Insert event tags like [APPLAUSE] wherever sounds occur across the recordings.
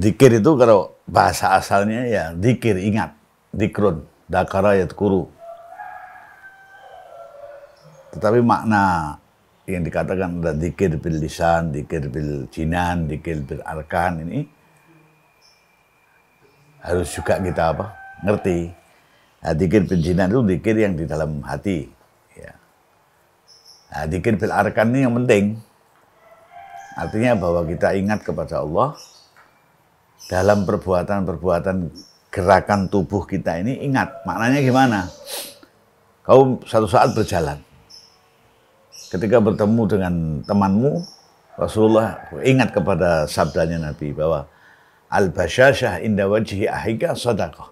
Dikir itu kalau bahasa asalnya ya dikir, ingat. Dikrun, dakara kuru. Tetapi makna yang dikatakan ada dikir bil lisan, dikir bil jinan, dikir bil arkan ini harus juga kita apa? Ngerti. Nah, dikir bil jinan itu dikir yang di dalam hati. Ya. Nah, dikir bil arkan ini yang penting. Artinya bahwa kita ingat kepada Allah, dalam perbuatan-perbuatan gerakan tubuh kita ini ingat maknanya gimana? Kau satu saat berjalan. Ketika bertemu dengan temanmu, Rasulullah ingat kepada sabdanya Nabi bahwa al-bashashah inda wajhi ahika sadaqah.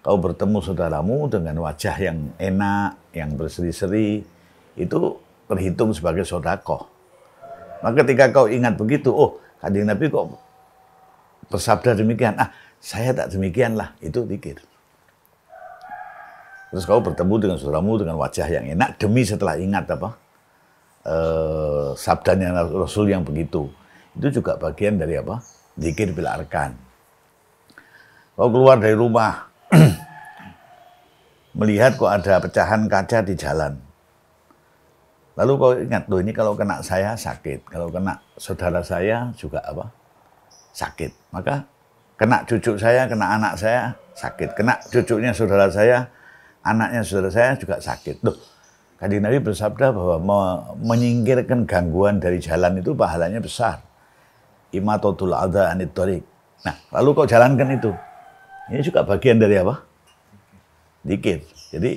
Kau bertemu saudaramu dengan wajah yang enak, yang berseri-seri, itu terhitung sebagai sodakoh. Maka ketika kau ingat begitu, oh, kanjeng Nabi kok bersabda demikian. Ah, saya tak demikianlah. Itu pikir. Terus kau bertemu dengan saudaramu dengan wajah yang enak demi setelah ingat apa e, sabdanya Rasul yang begitu. Itu juga bagian dari apa? Dikir bila arkan. Kau keluar dari rumah, [CLEARS THROAT] melihat kok ada pecahan kaca di jalan. Lalu kau ingat, loh ini kalau kena saya sakit, kalau kena saudara saya juga apa? sakit. Maka kena cucu saya, kena anak saya sakit. Kena cucunya saudara saya, anaknya saudara saya juga sakit. Loh, Kanjeng Nabi bersabda bahwa menyingkirkan gangguan dari jalan itu pahalanya besar. Imatotul adha anit tarik. Nah, lalu kau jalankan itu. Ini juga bagian dari apa? dikit Jadi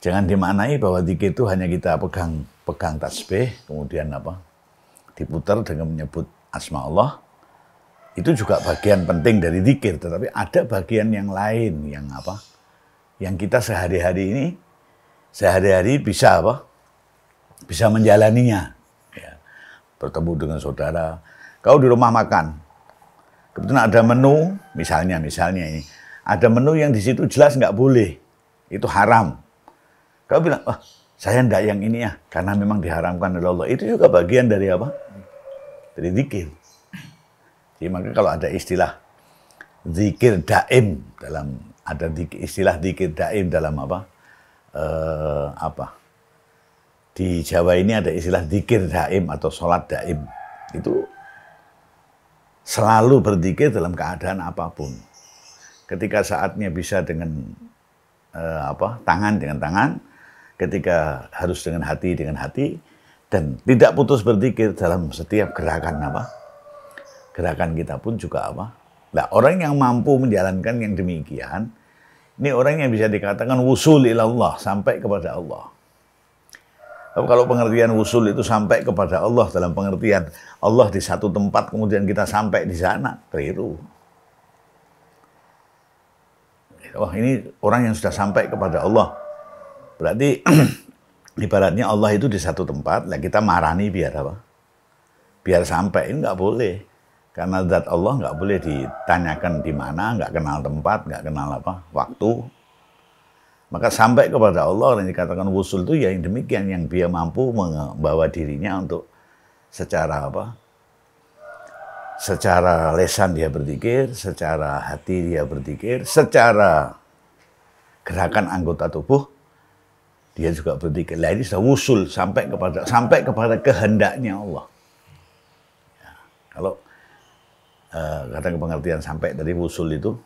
jangan dimaknai bahwa dikit itu hanya kita pegang pegang tasbih, kemudian apa? Diputar dengan menyebut asma Allah, itu juga bagian penting dari dikir, tetapi ada bagian yang lain yang apa? Yang kita sehari-hari ini sehari-hari bisa apa? Bisa menjalaninya. Ya. Bertemu dengan saudara. Kau di rumah makan, kebetulan ada menu, misalnya, misalnya ini, ada menu yang di situ jelas nggak boleh, itu haram. Kau bilang, wah, oh, saya ndak yang ini ya, karena memang diharamkan oleh Allah. Itu juga bagian dari apa? Dari dikir. Jadi maka kalau ada istilah zikir daim dalam ada istilah zikir daim dalam apa? Eh, apa? Di Jawa ini ada istilah zikir daim atau sholat daim. Itu selalu berzikir dalam keadaan apapun. Ketika saatnya bisa dengan eh, apa? tangan dengan tangan, ketika harus dengan hati dengan hati dan tidak putus berzikir dalam setiap gerakan apa? gerakan kita pun juga apa? Nah, orang yang mampu menjalankan yang demikian, ini orang yang bisa dikatakan wusul Allah sampai kepada Allah. Tapi kalau pengertian wusul itu sampai kepada Allah dalam pengertian Allah di satu tempat kemudian kita sampai di sana, keliru. Wah ini orang yang sudah sampai kepada Allah. Berarti [CLEARS THROAT] ibaratnya Allah itu di satu tempat, lah kita marani biar apa? Biar sampai, ini nggak boleh. Karena zat Allah nggak boleh ditanyakan di mana, nggak kenal tempat, nggak kenal apa, waktu. Maka sampai kepada Allah yang dikatakan wusul itu ya yang demikian yang dia mampu membawa dirinya untuk secara apa? Secara lesan dia berpikir, secara hati dia berpikir, secara gerakan anggota tubuh dia juga berpikir. Lah ini sudah wusul sampai kepada sampai kepada kehendaknya Allah. Ya, kalau Eh, kadang pengertian sampai dari wusul itu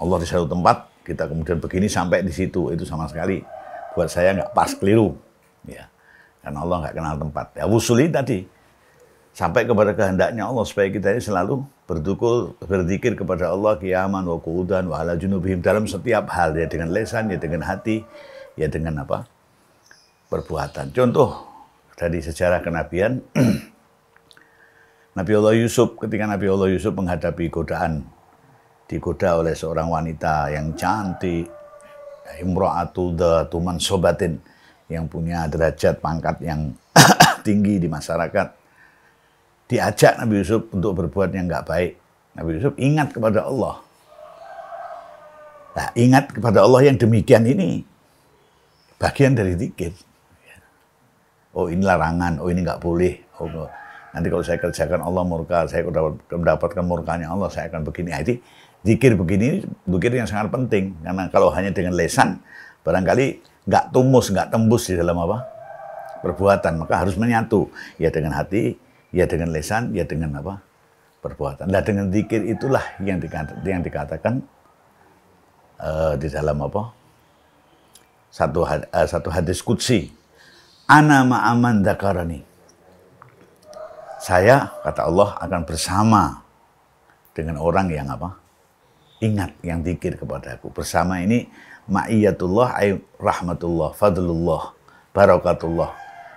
Allah di satu tempat kita kemudian begini sampai di situ itu sama sekali buat saya nggak pas keliru ya karena Allah nggak kenal tempat ya wusul itu tadi sampai kepada kehendaknya Allah supaya kita ini selalu berdukul berzikir kepada Allah kiaman wa kuudan wa ala junubihim dalam setiap hal ya dengan lesan ya dengan hati ya dengan apa perbuatan contoh dari sejarah kenabian [CLEARS THROAT] Nabi Allah Yusuf ketika Nabi Allah Yusuf menghadapi godaan digoda oleh seorang wanita yang cantik imroatul tuman sobatin yang punya derajat pangkat yang [COUGHS] tinggi di masyarakat diajak Nabi Yusuf untuk berbuat yang nggak baik Nabi Yusuf ingat kepada Allah nah, ingat kepada Allah yang demikian ini bagian dari zikir oh ini larangan oh ini nggak boleh oh, Nanti kalau saya kerjakan Allah murka, saya mendapatkan murkanya Allah, saya akan begini. Nah, jadi zikir begini, zikir yang sangat penting. Karena kalau hanya dengan lesan, barangkali nggak tumus, nggak tembus di dalam apa? Perbuatan. Maka harus menyatu. Ya dengan hati, ya dengan lesan, ya dengan apa? Perbuatan. Nah dengan zikir itulah yang, dikata, yang dikatakan uh, di dalam apa? Satu, uh, satu hadis kudsi. Ana ma'aman dakarani saya, kata Allah, akan bersama dengan orang yang apa? Ingat, yang dikir kepada aku Bersama ini, ma'iyatullah, rahmatullah, fadlullah, barokatullah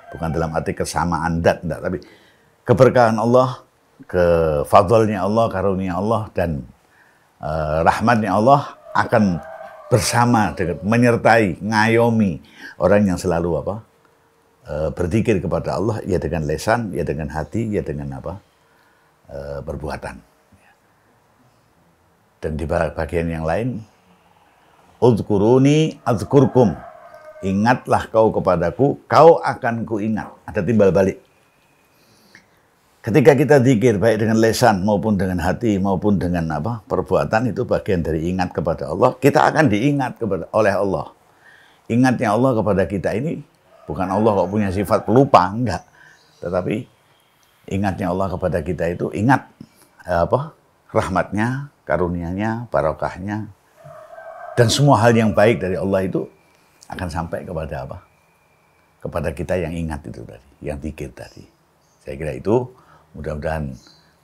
Bukan dalam arti kesamaan dat, enggak, tapi keberkahan Allah, kefadlnya Allah, karunia Allah, dan uh, rahmatnya Allah akan bersama dengan menyertai ngayomi orang yang selalu apa uh, berzikir kepada Allah ya dengan lesan, ya dengan hati, ya dengan apa? Eh, perbuatan. Dan di bagian yang lain, Uzkuruni azkurkum. Ingatlah kau kepadaku, kau akan ku ingat Ada timbal balik. Ketika kita zikir baik dengan lesan maupun dengan hati maupun dengan apa perbuatan itu bagian dari ingat kepada Allah. Kita akan diingat kepada oleh Allah. Ingatnya Allah kepada kita ini Bukan Allah kok punya sifat pelupa, enggak. Tetapi ingatnya Allah kepada kita itu ingat eh, apa rahmatnya, karunianya, barokahnya, dan semua hal yang baik dari Allah itu akan sampai kepada apa? Kepada kita yang ingat itu tadi, yang pikir tadi. Saya kira itu mudah-mudahan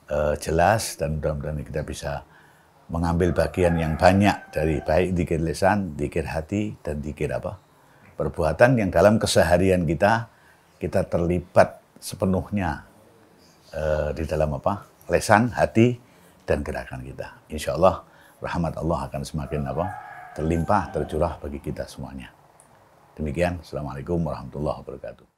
uh, jelas dan mudah-mudahan kita bisa mengambil bagian yang banyak dari baik dikir lesan, dikir hati, dan dikir apa? perbuatan yang dalam keseharian kita kita terlibat sepenuhnya uh, di dalam apa lesan hati dan gerakan kita insya Allah rahmat Allah akan semakin apa terlimpah tercurah bagi kita semuanya demikian assalamualaikum warahmatullahi wabarakatuh